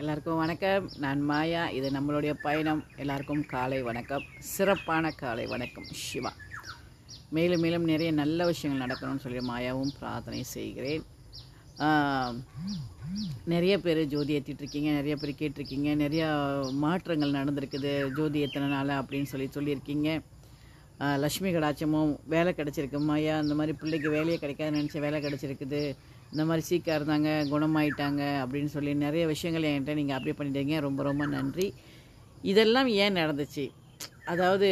எல்லாருக்கும் வணக்கம் நான் மாயா இது நம்மளுடைய பயணம் எல்லாருக்கும் காலை வணக்கம் சிறப்பான காலை வணக்கம் சிவா மேலும் மேலும் நிறைய நல்ல விஷயங்கள் நடக்கணும்னு சொல்லி மாயாவும் பிரார்த்தனை செய்கிறேன் நிறைய பேர் ஜோதி ஏற்றிட்டுருக்கீங்க நிறைய பேர் கேட்டிருக்கீங்க நிறையா மாற்றங்கள் நடந்திருக்குது ஜோதி எத்தனை அப்படின்னு சொல்லி சொல்லியிருக்கீங்க லக்ஷ்மி கடாட்சமும் வேலை கிடச்சிருக்கு மாயா அந்த மாதிரி பிள்ளைக்கு வேலையே கிடைக்காது நினச்ச வேலை கிடச்சிருக்குது இந்த மாதிரி சீக்காக இருந்தாங்க குணமாயிட்டாங்க அப்படின்னு சொல்லி நிறைய விஷயங்கள் என்கிட்ட நீங்கள் அப்படியே பண்ணிட்டீங்க ரொம்ப ரொம்ப நன்றி இதெல்லாம் ஏன் நடந்துச்சு அதாவது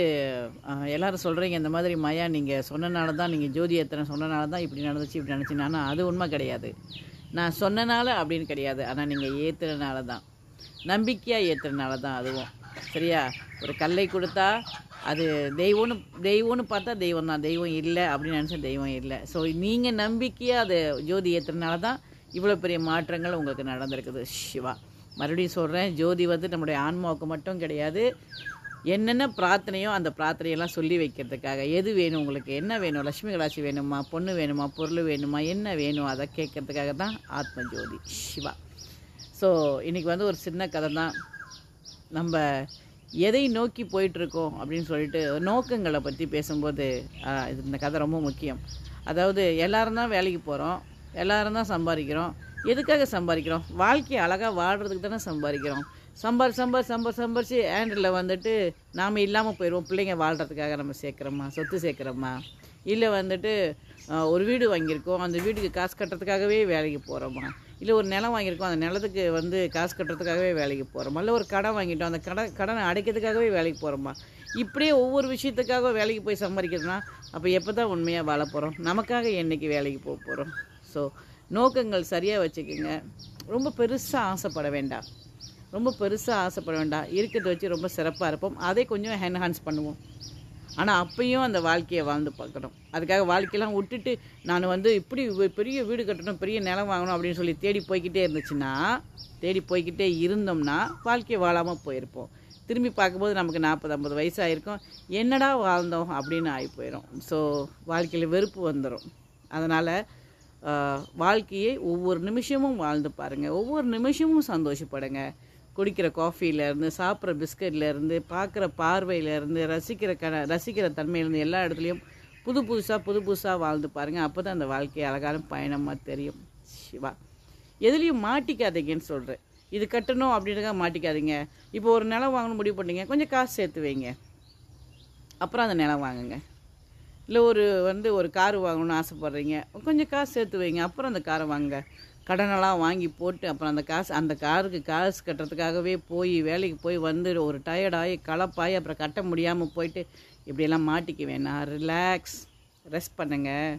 எல்லோரும் சொல்கிறீங்க இந்த மாதிரி மயா நீங்கள் சொன்னனால தான் நீங்கள் ஜோதி எத்தனை சொன்னனால தான் இப்படி நடந்துச்சு இப்படி நினச்சின்னு நானும் அது உண்மை கிடையாது நான் சொன்னனால அப்படின்னு கிடையாது ஆனால் நீங்கள் ஏற்றுறனால தான் நம்பிக்கையாக ஏற்றுறனால தான் அதுவும் சரியா ஒரு கல்லை கொடுத்தா அது தெய்வம்னு தெய்வம்னு பார்த்தா தெய்வம் தான் தெய்வம் இல்லை அப்படின்னு நினச்சா தெய்வம் இல்லை ஸோ நீங்கள் நம்பிக்கையாக அது ஜோதி ஏற்றுறதுனால தான் இவ்வளோ பெரிய மாற்றங்கள் உங்களுக்கு நடந்திருக்குது சிவா மறுபடியும் சொல்கிறேன் ஜோதி வந்து நம்முடைய ஆன்மாவுக்கு மட்டும் கிடையாது என்னென்ன பிரார்த்தனையோ அந்த பிரார்த்தனையெல்லாம் சொல்லி வைக்கிறதுக்காக எது வேணும் உங்களுக்கு என்ன வேணும் லட்சுமி கடாட்சி வேணுமா பொண்ணு வேணுமா பொருள் வேணுமா என்ன வேணும் அதை கேட்கறதுக்காக தான் ஆத்ம ஜோதி சிவா ஸோ இன்றைக்கி வந்து ஒரு சின்ன கதை தான் நம்ம எதை நோக்கி போயிட்டுருக்கோம் அப்படின்னு சொல்லிட்டு நோக்கங்களை பற்றி பேசும்போது இது இந்த கதை ரொம்ப முக்கியம் அதாவது எல்லோரும் தான் வேலைக்கு போகிறோம் எல்லோரும் தான் சம்பாதிக்கிறோம் எதுக்காக சம்பாதிக்கிறோம் வாழ்க்கையை அழகாக வாழ்கிறதுக்கு தானே சம்பாதிக்கிறோம் சம்பார் சம்பார் சம்பார் சம்பாரிச்சு ஹேண்டில் வந்துட்டு நாம் இல்லாமல் போயிடுவோம் பிள்ளைங்க வாழ்கிறதுக்காக நம்ம சேர்க்குறோமா சொத்து சேர்க்குறோமா இல்லை வந்துட்டு ஒரு வீடு வாங்கியிருக்கோம் அந்த வீட்டுக்கு காசு கட்டுறதுக்காகவே வேலைக்கு போகிறோமா இல்லை ஒரு நிலம் வாங்கியிருக்கோம் அந்த நிலத்துக்கு வந்து காசு கட்டுறதுக்காகவே வேலைக்கு போகிறோமா இல்லை ஒரு கடன் வாங்கிட்டோம் அந்த கடன் கடனை அடைக்கிறதுக்காகவே வேலைக்கு போகிறோமா இப்படியே ஒவ்வொரு விஷயத்துக்காக வேலைக்கு போய் சம்பாதிக்கிறதுனா அப்போ எப்போ தான் உண்மையாக வாழ போகிறோம் நமக்காக என்றைக்கு வேலைக்கு போக போகிறோம் ஸோ நோக்கங்கள் சரியாக வச்சுக்கோங்க ரொம்ப பெருசாக ஆசைப்பட வேண்டாம் ரொம்ப பெருசாக ஆசைப்பட வேண்டாம் இருக்கிறத வச்சு ரொம்ப சிறப்பாக இருப்போம் அதை கொஞ்சம் என்ஹான்ஸ் பண்ணுவோம் ஆனால் அப்பையும் அந்த வாழ்க்கையை வாழ்ந்து பார்க்கணும் அதுக்காக வாழ்க்கையெல்லாம் விட்டுட்டு நான் வந்து இப்படி பெரிய வீடு கட்டணும் பெரிய நிலம் வாங்கணும் அப்படின்னு சொல்லி தேடி போய்கிட்டே இருந்துச்சுன்னா தேடி போய்கிட்டே இருந்தோம்னா வாழ்க்கையை வாழாமல் போயிருப்போம் திரும்பி பார்க்கும்போது நமக்கு நாற்பது ஐம்பது வயசாகிருக்கும் என்னடா வாழ்ந்தோம் அப்படின்னு ஆகி போயிடும் ஸோ வாழ்க்கையில் வெறுப்பு வந்துடும் அதனால் வாழ்க்கையை ஒவ்வொரு நிமிஷமும் வாழ்ந்து பாருங்கள் ஒவ்வொரு நிமிஷமும் சந்தோஷப்படுங்க குடிக்கிற காஃபியிலேருந்து சாப்பிட்ற பிஸ்கட்லேருந்து பார்க்குற பார்வையிலேருந்து ரசிக்கிற கண ரசிக்கிற தன்மையிலேருந்து எல்லா இடத்துலையும் புது புதுசாக புது புதுசாக வாழ்ந்து பாருங்கள் அப்போ தான் அந்த வாழ்க்கை அழகான பயணமாக தெரியும் சிவா எதுலேயும் மாட்டிக்காதீங்கன்னு சொல்கிறேன் இது கட்டணும் அப்படின்றக்காக மாட்டிக்காதீங்க இப்போ ஒரு நிலம் வாங்கணும் முடிவு பண்ணிங்க கொஞ்சம் காசு சேர்த்து வைங்க அப்புறம் அந்த நிலம் வாங்குங்க இல்லை ஒரு வந்து ஒரு கார் வாங்கணும்னு ஆசைப்பட்றீங்க கொஞ்சம் காசு சேர்த்து வைங்க அப்புறம் அந்த காரை வாங்க கடனெல்லாம் வாங்கி போட்டு அப்புறம் அந்த காசு அந்த காருக்கு காசு கட்டுறதுக்காகவே போய் வேலைக்கு போய் வந்து ஒரு டயர்டாகி கலப்பாகி அப்புறம் கட்ட முடியாமல் போயிட்டு இப்படியெல்லாம் மாட்டிக்க வேணாம் ரிலாக்ஸ் ரெஸ்ட் பண்ணுங்கள்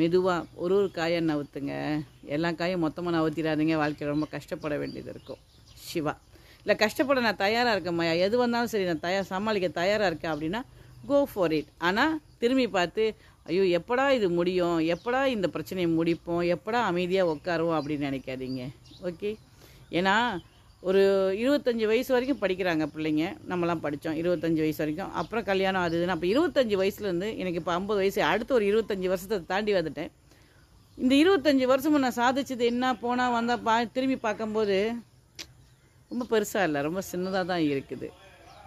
மெதுவாக ஒரு ஒரு காயை நவுத்துங்க எல்லா காயும் மொத்தமாக நவுத்திடாதீங்க வாழ்க்கையில் ரொம்ப கஷ்டப்பட வேண்டியது இருக்கும் சிவா இல்லை கஷ்டப்பட நான் தயாராக இருக்கேன் மாயா எது வந்தாலும் சரி நான் தயார் சமாளிக்க தயாராக இருக்கேன் அப்படின்னா கோ ஃபார் இட் ஆனால் திரும்பி பார்த்து ஐயோ எப்படா இது முடியும் எப்படா இந்த பிரச்சனையை முடிப்போம் எப்படா அமைதியாக உட்காருவோம் அப்படின்னு நினைக்காதீங்க ஓகே ஏன்னா ஒரு இருபத்தஞ்சி வயசு வரைக்கும் படிக்கிறாங்க பிள்ளைங்க நம்மலாம் படித்தோம் இருபத்தஞ்சி வயசு வரைக்கும் அப்புறம் கல்யாணம் ஆகுதுன்னு அப்போ இருபத்தஞ்சி வயசுலேருந்து எனக்கு இப்போ ஐம்பது வயசு அடுத்து ஒரு இருபத்தஞ்சி வருஷத்தை தாண்டி வந்துட்டேன் இந்த இருபத்தஞ்சி வருஷமும் நான் சாதிச்சது என்ன போனால் வந்தால் பா திரும்பி பார்க்கும்போது ரொம்ப பெருசாக இல்லை ரொம்ப சின்னதாக தான் இருக்குது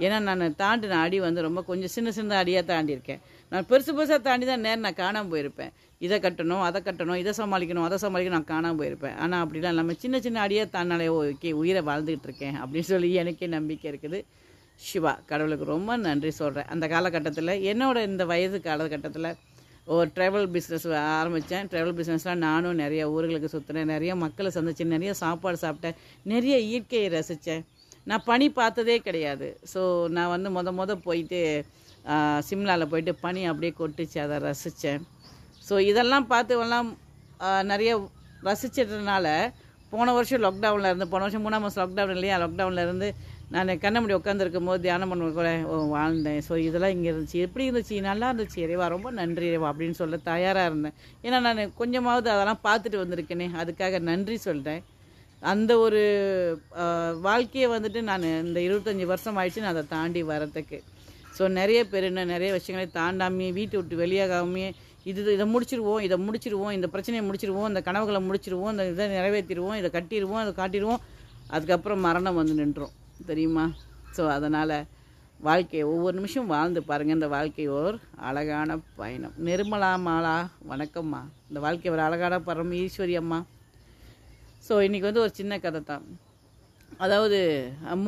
ஏன்னா நான் தாண்டின அடி வந்து ரொம்ப கொஞ்சம் சின்ன சின்ன அடியாக தாண்டியிருக்கேன் நான் பெருசு பெருசாக தாண்டி தான் நேரம் நான் காணாமல் போயிருப்பேன் இதை கட்டணும் அதை கட்டணும் இதை சமாளிக்கணும் அதை சமாளிக்கணும் நான் காணாமல் போயிருப்பேன் ஆனால் அப்படிலாம் நம்ம சின்ன சின்ன அடியாக தாண்டினாலே ஓகே உயிரை வாழ்ந்துகிட்டு இருக்கேன் அப்படின்னு சொல்லி எனக்கே நம்பிக்கை இருக்குது சிவா கடவுளுக்கு ரொம்ப நன்றி சொல்கிறேன் அந்த காலகட்டத்தில் என்னோட இந்த வயது காலகட்டத்தில் ஒரு ட்ராவல் பிஸ்னஸ் ஆரம்பித்தேன் ட்ராவல் பிஸ்னஸ்லாம் நானும் நிறைய ஊர்களுக்கு சுற்றுனேன் நிறைய மக்களை சந்தித்தேன் நிறைய சாப்பாடு சாப்பிட்டேன் நிறைய இயற்கையை ரசித்தேன் நான் பனி பார்த்ததே கிடையாது ஸோ நான் வந்து மொத மொத போயிட்டு சிம்லாவில் போயிட்டு பனி அப்படியே கொட்டுச்சு அதை ரசித்தேன் ஸோ இதெல்லாம் பார்த்து எல்லாம் நிறைய ரசிச்சதுனால போன வருஷம் லாக்டவுனில் இருந்து போன வருஷம் மூணாம் மாதம் லாக்டவுன் இல்லையா லாக்டவுனில் இருந்து நான் கண்ணமுடி உட்காந்துருக்கும் போது தியானம் பண்ண கூட வாழ்ந்தேன் ஸோ இதெல்லாம் இங்கே இருந்துச்சு எப்படி இருந்துச்சு நல்லா இருந்துச்சு இறைவா ரொம்ப நன்றி இறைவா அப்படின்னு சொல்ல தயாராக இருந்தேன் ஏன்னா நான் கொஞ்சமாவது அதெல்லாம் பார்த்துட்டு வந்திருக்கேனே அதுக்காக நன்றி சொல்கிறேன் அந்த ஒரு வாழ்க்கையை வந்துட்டு நான் இந்த இருபத்தஞ்சி வருஷம் ஆயிடுச்சு நான் அதை தாண்டி வரத்துக்கு ஸோ நிறைய பேர் என்ன நிறைய விஷயங்களை தாண்டாமே வீட்டை விட்டு வெளியாகாமே இது இதை முடிச்சிருவோம் இதை முடிச்சிருவோம் இந்த பிரச்சனையை முடிச்சிருவோம் இந்த கனவுகளை முடிச்சிருவோம் இந்த இதை நிறைவேற்றிடுவோம் இதை கட்டிடுவோம் அதை காட்டிடுவோம் அதுக்கப்புறம் மரணம் வந்து நின்றோம் தெரியுமா ஸோ அதனால் வாழ்க்கையை ஒவ்வொரு நிமிஷம் வாழ்ந்து பாருங்கள் இந்த வாழ்க்கை ஒரு அழகான பயணம் நிர்மலா மாலா வணக்கம்மா இந்த வாழ்க்கை ஒரு அழகான பரம் ஈஸ்வரி அம்மா ஸோ இன்றைக்கி வந்து ஒரு சின்ன கதை தான் அதாவது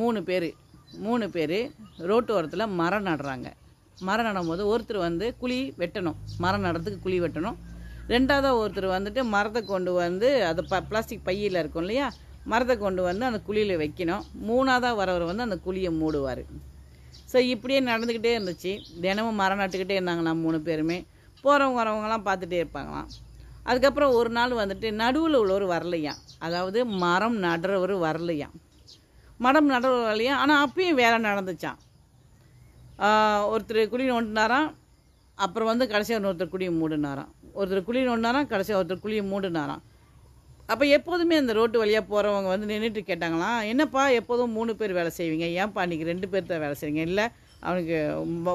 மூணு பேர் மூணு பேர் ரோட்டு ஓரத்தில் மரம் நடுறாங்க மரம் நடும்போது ஒருத்தர் வந்து குழி வெட்டணும் மரம் நடுறதுக்கு குழி வெட்டணும் ரெண்டாவதாக ஒருத்தர் வந்துட்டு மரத்தை கொண்டு வந்து அது ப பிளாஸ்டிக் பையில் இருக்கும் இல்லையா மரத்தை கொண்டு வந்து அந்த குழியில் வைக்கணும் மூணாவதாக வரவர் வந்து அந்த குழியை மூடுவார் ஸோ இப்படியே நடந்துக்கிட்டே இருந்துச்சு தினமும் மரம் நட்டுக்கிட்டே இருந்தாங்களாம் மூணு பேருமே போகிறவங்க வரவங்கலாம் பார்த்துட்டே இருப்பாங்களாம் அதுக்கப்புறம் ஒரு நாள் வந்துட்டு நடுவில் உள்ளவர் வரலையா அதாவது மரம் நடுறவர் வரலையாம் மரம் நடுறவர் வரலையா ஆனால் அப்பயும் வேலை நடந்துச்சான் ஒருத்தர் குழி நோண்டினாராம் அப்புறம் வந்து கடைசியாக ஒருத்தர் குழியை மூடினாராம் ஒருத்தர் குழி நோண்டினாராம் கடைசியாக ஒருத்தர் குழியை மூடினாராம் அப்போ எப்போதுமே அந்த ரோட்டு வழியாக போகிறவங்க வந்து நின்றுட்டு கேட்டாங்களாம் என்னப்பா எப்போதும் மூணு பேர் வேலை செய்வீங்க ஏன்ப்பா அன்றைக்கி ரெண்டு பேர் தான் வேலை செய்வீங்க இல்லை அவனுக்கு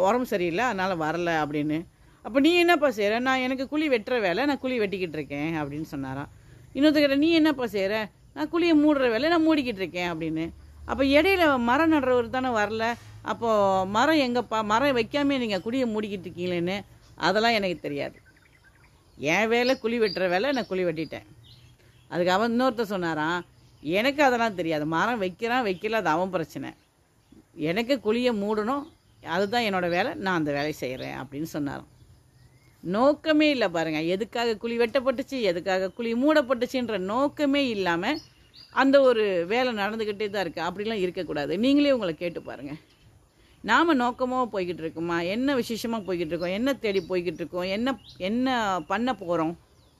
உடம்பு சரியில்லை அதனால் வரல அப்படின்னு அப்போ நீ என்னப்பா செய்கிற நான் எனக்கு குழி வெட்டுற வேலை நான் குழி வெட்டிக்கிட்டு இருக்கேன் அப்படின்னு சொன்னாராம் இன்னொருத்தக்கிட்ட நீ என்னப்பா செய்கிற நான் குழியை மூடுற வேலை நான் மூடிக்கிட்டு இருக்கேன் அப்படின்னு அப்போ இடையில மரம் நடுறவர் தானே வரல அப்போது மரம் எங்கப்பா மரம் வைக்காமே நீங்கள் குழியை மூடிக்கிட்டு இருக்கீங்களேன்னு அதெல்லாம் எனக்கு தெரியாது என் வேலை குழி வெட்டுற வேலை நான் குழி வெட்டிட்டேன் அதுக்கு அவன் இன்னொருத்தர் சொன்னாரான் எனக்கு அதெல்லாம் தெரியாது மரம் வைக்கிறான் வைக்கல அது அவன் பிரச்சனை எனக்கு குழியை மூடணும் அதுதான் என்னோடய வேலை நான் அந்த வேலையை செய்கிறேன் அப்படின்னு சொன்னாரான் நோக்கமே இல்லை பாருங்கள் எதுக்காக குழி வெட்டப்பட்டுச்சு எதுக்காக குழி மூடப்பட்டுச்சுன்ற நோக்கமே இல்லாமல் அந்த ஒரு வேலை நடந்துக்கிட்டே தான் இருக்குது அப்படிலாம் இருக்கக்கூடாது நீங்களே உங்களை கேட்டு பாருங்கள் நாம் நோக்கமாக போய்கிட்டு இருக்கோமா என்ன விசேஷமாக போய்கிட்டு இருக்கோம் என்ன தேடி போய்கிட்டு இருக்கோம் என்ன என்ன பண்ண போகிறோம்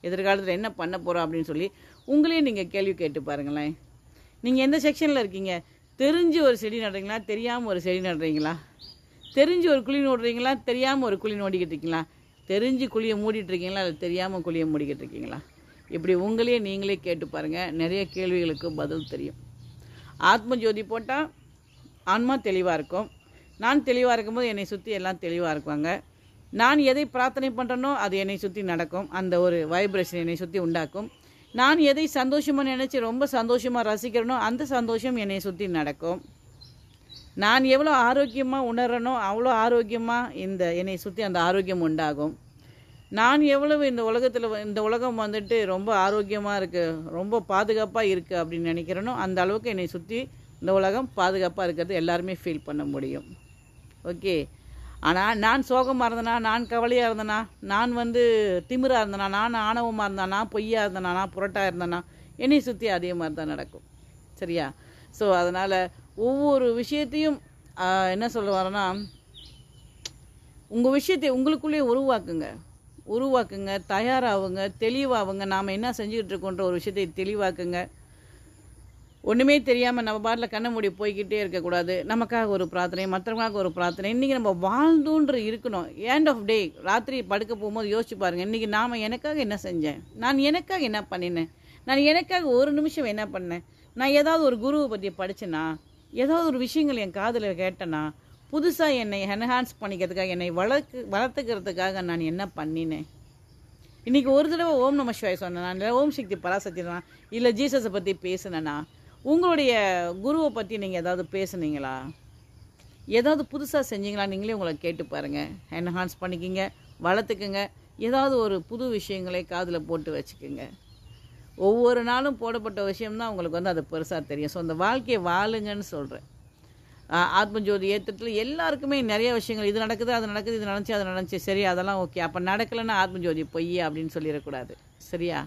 எதிர்காலத்தில் என்ன பண்ண போகிறோம் அப்படின்னு சொல்லி உங்களையும் நீங்கள் கேள்வி கேட்டு பாருங்களேன் நீங்கள் எந்த செக்ஷனில் இருக்கீங்க தெரிஞ்சு ஒரு செடி நடுறீங்களா தெரியாமல் ஒரு செடி நடுறீங்களா தெரிஞ்சு ஒரு குழி நோடுறீங்களா தெரியாமல் ஒரு குழி நோடிக்கிட்டு இருக்கீங்களா தெரிஞ்சு குழியை மூடிட்டுருக்கீங்களா இருக்கீங்களா அது தெரியாமல் குழியை மூடிக்கிட்டு இருக்கீங்களா இப்படி உங்களையே நீங்களே கேட்டு பாருங்கள் நிறைய கேள்விகளுக்கு பதில் தெரியும் ஆத்ம ஜோதி போட்டால் ஆன்மா தெளிவாக இருக்கும் நான் தெளிவாக இருக்கும்போது என்னை சுற்றி எல்லாம் தெளிவாக இருக்குவாங்க நான் எதை பிரார்த்தனை பண்ணுறனோ அது என்னை சுற்றி நடக்கும் அந்த ஒரு வைப்ரேஷன் என்னை சுற்றி உண்டாக்கும் நான் எதை சந்தோஷமாக நினச்சி ரொம்ப சந்தோஷமாக ரசிக்கிறனோ அந்த சந்தோஷம் என்னை சுற்றி நடக்கும் நான் எவ்வளோ ஆரோக்கியமாக உணர்றனோ அவ்வளோ ஆரோக்கியமாக இந்த என்னை சுற்றி அந்த ஆரோக்கியம் உண்டாகும் நான் எவ்வளவு இந்த உலகத்தில் இந்த உலகம் வந்துட்டு ரொம்ப ஆரோக்கியமாக இருக்குது ரொம்ப பாதுகாப்பாக இருக்குது அப்படின்னு நினைக்கிறேனோ அந்த அளவுக்கு என்னை சுற்றி இந்த உலகம் பாதுகாப்பாக இருக்கிறது எல்லாருமே ஃபீல் பண்ண முடியும் ஓகே ஆனால் நான் சோகமாக இருந்தனா நான் கவலையாக இருந்தனா நான் வந்து திமிராக இருந்தனா நான் ஆணவமாக இருந்தானா பொய்யாக இருந்தேனா நான் புரட்டாக இருந்தேனா என்னை சுற்றி அதே மாதிரி தான் நடக்கும் சரியா ஸோ அதனால் ஒவ்வொரு விஷயத்தையும் என்ன சொல்ல வரேன்னா உங்கள் விஷயத்தை உங்களுக்குள்ளேயே உருவாக்குங்க உருவாக்குங்க தயாராகுங்க தெளிவாகுங்க நாம் என்ன செஞ்சுக்கிட்டு இருக்கோன்ற ஒரு விஷயத்தை தெளிவாக்குங்க ஒன்றுமே தெரியாமல் நம்ம பாட்டில் கண்ணை மூடி போய்கிட்டே இருக்கக்கூடாது நமக்காக ஒரு பிரார்த்தனை மற்றவங்களுக்காக ஒரு பிரார்த்தனை இன்றைக்கி நம்ம வாழ்ந்துன்ற இருக்கணும் ஏண்ட் ஆஃப் டே ராத்திரி படுக்க போகும்போது யோசிச்சு பாருங்கள் இன்றைக்கி நாம் எனக்காக என்ன செஞ்சேன் நான் எனக்காக என்ன பண்ணினேன் நான் எனக்காக ஒரு நிமிஷம் என்ன பண்ணேன் நான் ஏதாவது ஒரு குருவை பற்றி படித்தேனா ஏதாவது ஒரு விஷயங்கள் என் காதில் கேட்டேனா புதுசாக என்னை என்ஹான்ஸ் பண்ணிக்கிறதுக்காக என்னை வளர்க்கு வளர்த்துக்கிறதுக்காக நான் என்ன பண்ணினேன் இன்றைக்கி ஒரு தடவை ஓம் நம சிவாய் சொன்னேன் நான் ஓம் சக்தி பராசக்தினா இல்லை ஜீசஸை பற்றி பேசுனேன்னா உங்களுடைய குருவை பற்றி நீங்கள் ஏதாவது பேசுனீங்களா ஏதாவது புதுசாக செஞ்சீங்களா நீங்களே உங்களை கேட்டு பாருங்கள் என்ஹான்ஸ் பண்ணிக்கிங்க வளர்த்துக்குங்க ஏதாவது ஒரு புது விஷயங்களை காதில் போட்டு வச்சுக்கோங்க ஒவ்வொரு நாளும் போடப்பட்ட விஷயம்தான் உங்களுக்கு வந்து அது பெருசாக தெரியும் ஸோ அந்த வாழ்க்கையை வாழுங்கன்னு சொல்கிறேன் ஆத்மஜோதி ஏற்றத்தில் எல்லாருக்குமே நிறைய விஷயங்கள் இது நடக்குது அது நடக்குது இது நினச்சி அது நினச்சி சரி அதெல்லாம் ஓகே அப்போ நடக்கலைன்னா ஆத்மஜோதி பொய் அப்படின்னு சொல்லிடக்கூடாது சரியா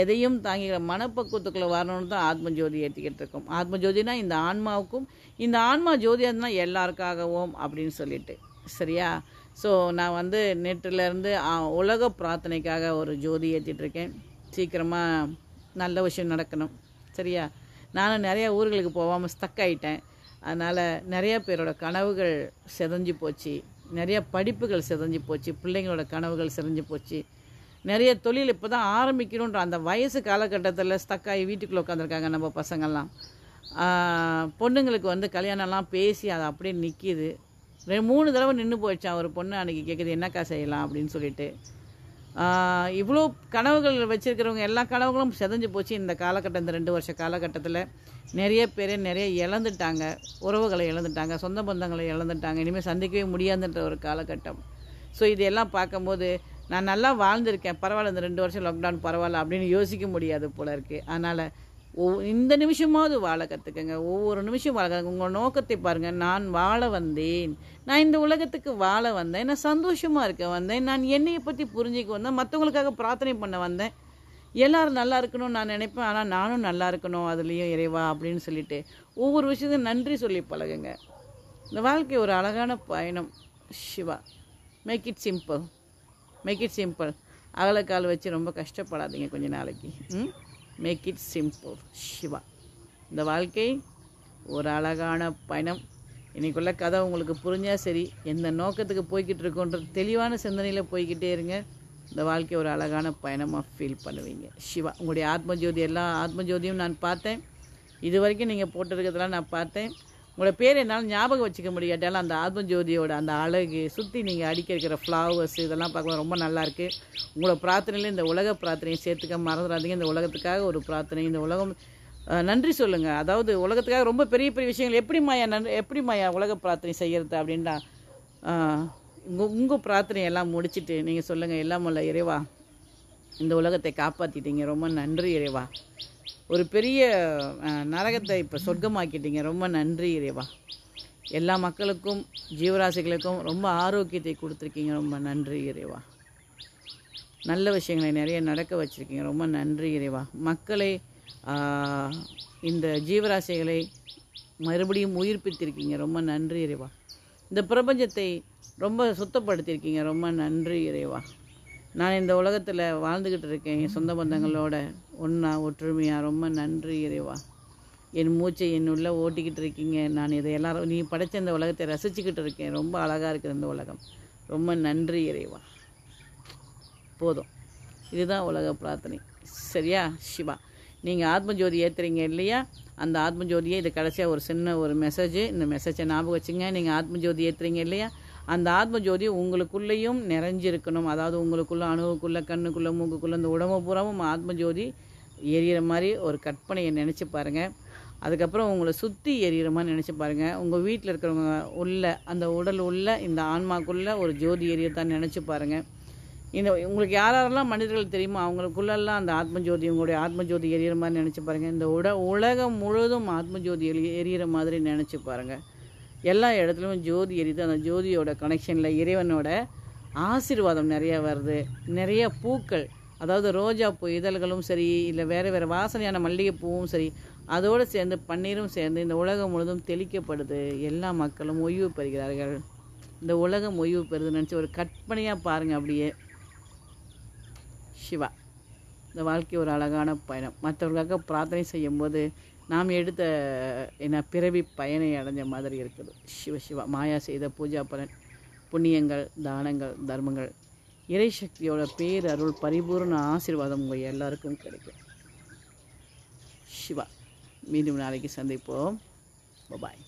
எதையும் தாங்கிக்கிற மனப்பக்குவத்துக்குள்ளே வரணும்னு தான் ஆத்மஜோதி ஏற்றிக்கிட்டு இருக்கோம் ஆத்மஜோதினா இந்த ஆன்மாவுக்கும் இந்த ஆன்மா ஜோதியாக இருந்தால் எல்லாருக்காகவும் அப்படின்னு சொல்லிட்டு சரியா ஸோ நான் வந்து நேற்றுலேருந்து உலக பிரார்த்தனைக்காக ஒரு ஜோதி ஏற்றிட்டுருக்கேன் சீக்கிரமாக நல்ல விஷயம் நடக்கணும் சரியா நானும் நிறையா ஊர்களுக்கு போகாமல் ஸ்டக் ஆகிட்டேன் அதனால் நிறையா பேரோட கனவுகள் செதஞ்சு போச்சு நிறையா படிப்புகள் செதஞ்சு போச்சு பிள்ளைங்களோட கனவுகள் செதஞ்சு போச்சு நிறைய தொழில் இப்போ தான் ஆரம்பிக்கணுன்ற அந்த வயசு காலகட்டத்தில் ஸ்டக்காகி வீட்டுக்குள்ளே உட்காந்துருக்காங்க நம்ம பசங்கள்லாம் பொண்ணுங்களுக்கு வந்து கல்யாணம்லாம் பேசி அதை அப்படியே நிற்கிது ரெண்டு மூணு தடவை நின்று போயிடுச்சான் ஒரு பொண்ணு அன்றைக்கி கேட்குது என்னக்கா செய்யலாம் அப்படின்னு சொல்லிட்டு இவ்வளோ கனவுகள் வச்சுருக்கிறவங்க எல்லா கனவுகளும் செதஞ்சு போச்சு இந்த காலகட்டம் இந்த ரெண்டு வருஷ காலகட்டத்தில் நிறைய பேர் நிறைய இழந்துட்டாங்க உறவுகளை இழந்துட்டாங்க சொந்த பந்தங்களை இழந்துட்டாங்க இனிமேல் சந்திக்கவே முடியாதுன்ற ஒரு காலகட்டம் ஸோ இதையெல்லாம் பார்க்கும்போது நான் நல்லா வாழ்ந்திருக்கேன் பரவாயில்ல இந்த ரெண்டு வருஷம் லாக்டவுன் பரவாயில்ல அப்படின்னு யோசிக்க முடியாது போல இருக்குது அதனால் ஒவ்வொரு இந்த நிமிஷமாவது வாழ கற்றுக்கங்க ஒவ்வொரு நிமிஷம் வாழ உங்கள் நோக்கத்தை பாருங்கள் நான் வாழ வந்தேன் நான் இந்த உலகத்துக்கு வாழ வந்தேன் நான் சந்தோஷமாக இருக்க வந்தேன் நான் என்னையை பற்றி புரிஞ்சுக்க வந்தேன் மற்றவங்களுக்காக பிரார்த்தனை பண்ண வந்தேன் எல்லோரும் நல்லா இருக்கணும்னு நான் நினைப்பேன் ஆனால் நானும் நல்லா இருக்கணும் அதுலேயும் இறைவா அப்படின்னு சொல்லிட்டு ஒவ்வொரு விஷயத்தையும் நன்றி சொல்லி பழகுங்க இந்த வாழ்க்கை ஒரு அழகான பயணம் Shiva make it simple make it simple அகலக்கால் வச்சு ரொம்ப கஷ்டப்படாதீங்க கொஞ்சம் நாளைக்கு ம் மேக் இட் சிம்பிள் சிவா இந்த வாழ்க்கை ஒரு அழகான பயணம் இன்றைக்குள்ள கதை உங்களுக்கு புரிஞ்சால் சரி எந்த நோக்கத்துக்கு போய்கிட்டு இருக்கோன்ற தெளிவான சிந்தனையில் போய்கிட்டே இருங்க இந்த வாழ்க்கை ஒரு அழகான பயணமாக ஃபீல் பண்ணுவீங்க சிவா உங்களுடைய ஆத்மஜோதி எல்லா ஆத்மஜோதியும் நான் பார்த்தேன் இது வரைக்கும் நீங்கள் போட்டிருக்கிறதெல்லாம் நான் பார்த்தேன் உங்களோட பேர் என்னால் ஞாபகம் வச்சுக்க முடியாட்டாலும் அந்த ஆத்மஜோதியோட அந்த அழகு சுற்றி நீங்கள் அடிக்க இருக்கிற ஃப்ளவர்ஸ் இதெல்லாம் பார்க்கலாம் ரொம்ப நல்லாயிருக்கு உங்களோட பிரார்த்தனையில் இந்த உலக பிரார்த்தனையை சேர்த்துக்க மறந்துடாதீங்க இந்த உலகத்துக்காக ஒரு பிரார்த்தனை இந்த உலகம் நன்றி சொல்லுங்கள் அதாவது உலகத்துக்காக ரொம்ப பெரிய பெரிய விஷயங்கள் எப்படி மாயா நன் எப்படி மாயா உலக பிரார்த்தனை செய்கிறது அப்படின்னா உங்கள் உங்கள் பிரார்த்தனையெல்லாம் முடிச்சுட்டு நீங்கள் சொல்லுங்கள் எல்லாம் உள்ள இறைவா இந்த உலகத்தை காப்பாற்றிட்டீங்க ரொம்ப நன்றி இறைவா ஒரு பெரிய நரகத்தை இப்போ சொர்க்கமாக்கிட்டீங்க ரொம்ப நன்றி இறைவா எல்லா மக்களுக்கும் ஜீவராசிகளுக்கும் ரொம்ப ஆரோக்கியத்தை கொடுத்துருக்கீங்க ரொம்ப நன்றி இறைவா நல்ல விஷயங்களை நிறைய நடக்க வச்சுருக்கீங்க ரொம்ப நன்றி இறைவா மக்களை இந்த ஜீவராசிகளை மறுபடியும் உயிர்ப்பித்திருக்கீங்க ரொம்ப நன்றி இறைவா இந்த பிரபஞ்சத்தை ரொம்ப சுத்தப்படுத்தியிருக்கீங்க ரொம்ப நன்றி இறைவா நான் இந்த உலகத்தில் வாழ்ந்துக்கிட்டு இருக்கேன் என் சொந்த பந்தங்களோட ஒன்றா ஒற்றுமையாக ரொம்ப நன்றி இறைவா என் மூச்சை என்னுள்ளே ஓட்டிக்கிட்டு இருக்கீங்க நான் இதை எல்லாரும் நீ படைத்த இந்த உலகத்தை ரசிச்சுக்கிட்டு இருக்கேன் ரொம்ப அழகாக இருக்குது இந்த உலகம் ரொம்ப நன்றி இறைவா போதும் இதுதான் உலக பிரார்த்தனை சரியா சிவா நீங்கள் ஆத்மஜோதி ஏற்றுறீங்க இல்லையா அந்த ஆத்மஜோதியை இது கடைசியாக ஒரு சின்ன ஒரு மெசேஜ் இந்த மெசேஜை ஞாபகம் வச்சுங்க நீங்கள் ஆத்மஜோதி ஏற்றுறீங்க இல்லையா அந்த ஆத்ம ஜோதி உங்களுக்குள்ளேயும் நிறைஞ்சிருக்கணும் அதாவது உங்களுக்குள்ள அணுகுக்குள்ளே கண்ணுக்குள்ளே மூக்குக்குள்ளே இந்த உடம்பு பூராவும் ஆத்ம ஜோதி எரியிற மாதிரி ஒரு கற்பனையை நினச்சி பாருங்கள் அதுக்கப்புறம் உங்களை சுற்றி எரியிற மாதிரி நினச்சி பாருங்கள் உங்கள் வீட்டில் இருக்கிறவங்க உள்ள அந்த உடல் உள்ள இந்த ஆன்மாக்குள்ளே ஒரு ஜோதி எரியத்தான் நினச்சி பாருங்கள் இந்த உங்களுக்கு யாரெல்லாம் மனிதர்கள் தெரியுமோ அவங்களுக்குள்ளெல்லாம் அந்த ஆத்மஜோதி உங்களுடைய ஆத்மஜோதி எரியிற மாதிரி நினச்சி பாருங்கள் இந்த உட உலகம் முழுவதும் ஆத்மஜோதி எரி எரியிற மாதிரி நினச்சி பாருங்கள் எல்லா இடத்துலையும் ஜோதி எரியுது அந்த ஜோதியோட கனெக்ஷனில் இறைவனோட ஆசீர்வாதம் நிறையா வருது நிறைய பூக்கள் அதாவது ரோஜா பூ இதழ்களும் சரி இல்லை வேறு வேறு வாசனையான மல்லிகை பூவும் சரி அதோடு சேர்ந்து பன்னீரும் சேர்ந்து இந்த உலகம் முழுதும் தெளிக்கப்படுது எல்லா மக்களும் ஓய்வு பெறுகிறார்கள் இந்த உலகம் ஓய்வு பெறுதுன்னு நினச்சி ஒரு கற்பனையாக பாருங்கள் அப்படியே சிவா இந்த வாழ்க்கை ஒரு அழகான பயணம் மற்றவர்களுக்காக பிரார்த்தனை செய்யும்போது நாம் எடுத்த என்ன பிறவி பயனை அடைஞ்ச மாதிரி இருக்குது சிவ சிவா மாயா செய்த பூஜா பலன் புண்ணியங்கள் தானங்கள் தர்மங்கள் இறைசக்தியோட பேர் அருள் பரிபூர்ண ஆசீர்வாதம் உங்கள் எல்லாருக்கும் கிடைக்கும் சிவா மீண்டும் நாளைக்கு சந்திப்போம் பாய்